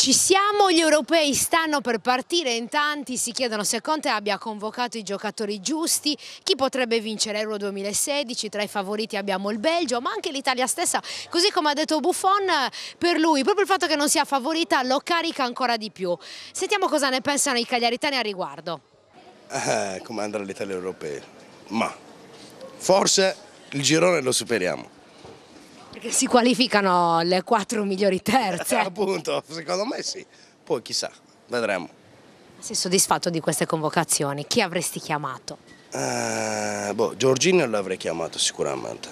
Ci siamo, gli europei stanno per partire, in tanti si chiedono se Conte abbia convocato i giocatori giusti, chi potrebbe vincere Euro 2016, tra i favoriti abbiamo il Belgio, ma anche l'Italia stessa, così come ha detto Buffon, per lui proprio il fatto che non sia favorita lo carica ancora di più. Sentiamo cosa ne pensano i cagliaritani a riguardo. Eh, come andrà l'Italia europea? Ma forse il girone lo superiamo. Perché si qualificano le quattro migliori terze. Appunto, secondo me sì. Poi chissà, vedremo. Sei soddisfatto di queste convocazioni? Chi avresti chiamato? Eh, boh, Giorgino l'avrei chiamato sicuramente,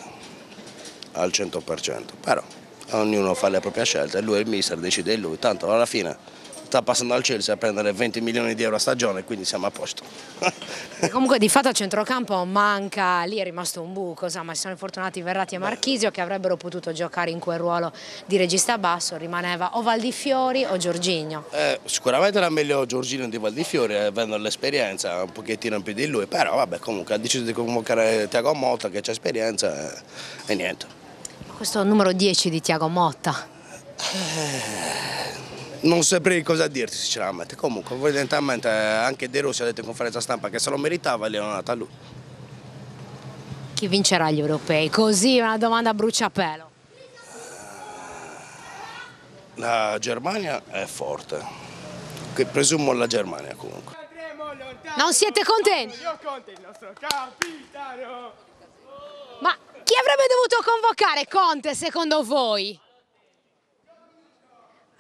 al 100%, però ognuno fa le proprie scelte, lui è il mister, decide lui, tanto alla fine sta passando al Chelsea a prendere 20 milioni di euro a stagione, quindi siamo a posto. comunque di fatto a centrocampo manca, lì è rimasto un buco, insomma si sono infortunati Verratti e Marchisio che avrebbero potuto giocare in quel ruolo di regista basso, rimaneva o Valdifiori o Giorginio. Eh, sicuramente era meglio Giorginio di Valdifiori, eh, avendo l'esperienza un pochettino in più di lui, però vabbè comunque ha deciso di convocare Tiago Motta che c'è esperienza e, eh, e niente. Questo numero 10 di Tiago Motta. Eh non saprei cosa dirti sinceramente, comunque evidentemente anche De Rossi ha detto in conferenza stampa che se lo meritava e l'hanno data a lui. Chi vincerà gli europei? Così una domanda a bruciapelo. La Germania è forte, che presumo la Germania comunque. Non siete contenti? Io conto il nostro capitano! Ma chi avrebbe dovuto convocare Conte secondo voi?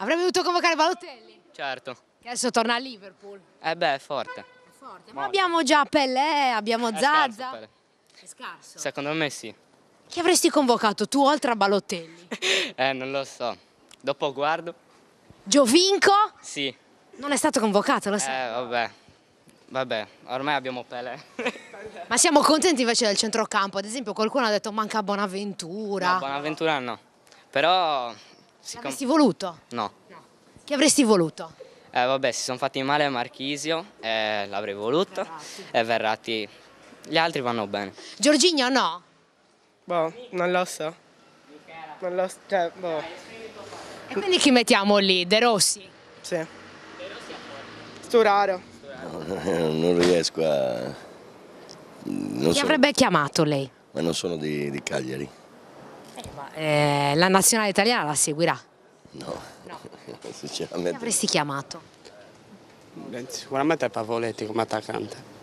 Avrebbe dovuto convocare Balotelli? Certo. Che adesso torna a Liverpool. Eh beh, è forte. È forte. Ma abbiamo già Pelé, abbiamo è Zaza. Scarso, è scarso. Secondo me sì. Chi avresti convocato tu oltre a Balotelli? eh, non lo so. Dopo guardo. Giovinco? Sì. Non è stato convocato, lo sai? Eh, vabbè. Vabbè, ormai abbiamo Pelé. Ma siamo contenti invece del centrocampo. Ad esempio qualcuno ha detto manca Bonaventura. No, Bonaventura no. Però Avresti voluto? No. no. Chi avresti voluto? Eh, vabbè, si sono fatti male a Marchisio, eh, l'avrei voluto, e eh, Verratti. Gli altri vanno bene. Giorginio no? Boh, non lo so. Non lo so, cioè, boh. E quindi chi mettiamo lì? De Rossi? Sì. De Rossi a Sturaro. Sturaro. non riesco a... Non Chi sono... avrebbe chiamato lei? Ma non sono di, di Cagliari. Eh, eh, la nazionale italiana la seguirà? No, no. sinceramente. Chi avresti chiamato? Sicuramente Pavoletti come attaccante.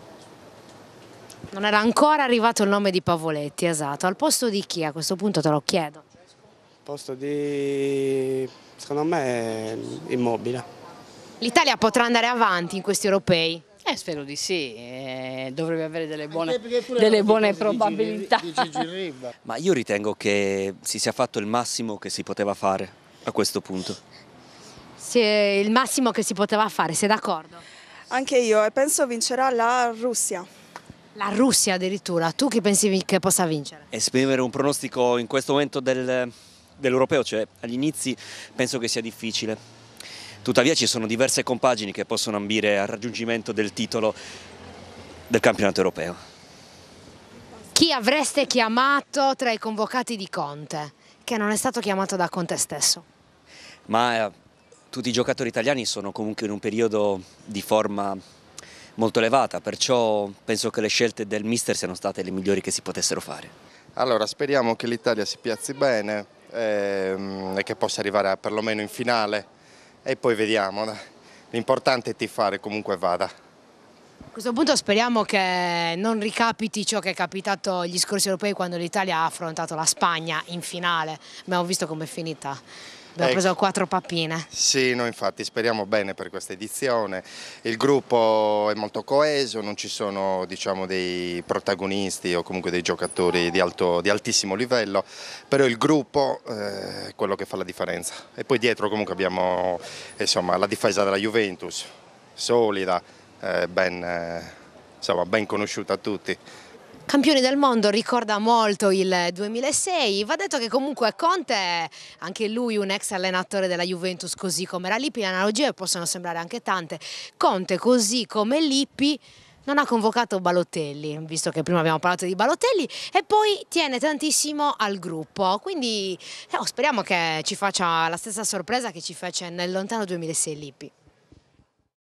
Non era ancora arrivato il nome di Pavoletti, esatto. Al posto di chi? A questo punto te lo chiedo. Al posto di, secondo me, Immobile. L'Italia potrà andare avanti in questi europei? Eh, spero di sì, eh, dovrebbe avere delle buone, delle buone probabilità. Di Ma io ritengo che si sia fatto il massimo che si poteva fare a questo punto. Sì, il massimo che si poteva fare, sei d'accordo? Anche io, e penso vincerà la Russia. La Russia addirittura, tu chi pensi che possa vincere? Esprimere un pronostico in questo momento del, dell'europeo, cioè agli inizi, penso che sia difficile. Tuttavia ci sono diverse compagini che possono ambire al raggiungimento del titolo del campionato europeo. Chi avreste chiamato tra i convocati di Conte, che non è stato chiamato da Conte stesso? Ma eh, tutti i giocatori italiani sono comunque in un periodo di forma molto elevata, perciò penso che le scelte del mister siano state le migliori che si potessero fare. Allora, speriamo che l'Italia si piazzi bene ehm, e che possa arrivare perlomeno in finale e poi vediamo. L'importante è tifare comunque vada. A questo punto speriamo che non ricapiti ciò che è capitato gli scorsi europei quando l'Italia ha affrontato la Spagna in finale. Abbiamo visto com'è finita. Abbiamo eh, preso quattro pappine. Sì, noi infatti speriamo bene per questa edizione. Il gruppo è molto coeso, non ci sono diciamo, dei protagonisti o comunque dei giocatori di, alto, di altissimo livello, però il gruppo eh, è quello che fa la differenza. E poi dietro comunque abbiamo insomma, la difesa della Juventus, solida, eh, ben, eh, insomma, ben conosciuta a tutti. Campione del mondo ricorda molto il 2006, va detto che comunque Conte, è anche lui un ex allenatore della Juventus così come era Lippi, le analogie possono sembrare anche tante, Conte così come Lippi non ha convocato Balotelli, visto che prima abbiamo parlato di Balotelli, e poi tiene tantissimo al gruppo, quindi eh, oh, speriamo che ci faccia la stessa sorpresa che ci fece nel lontano 2006 Lippi.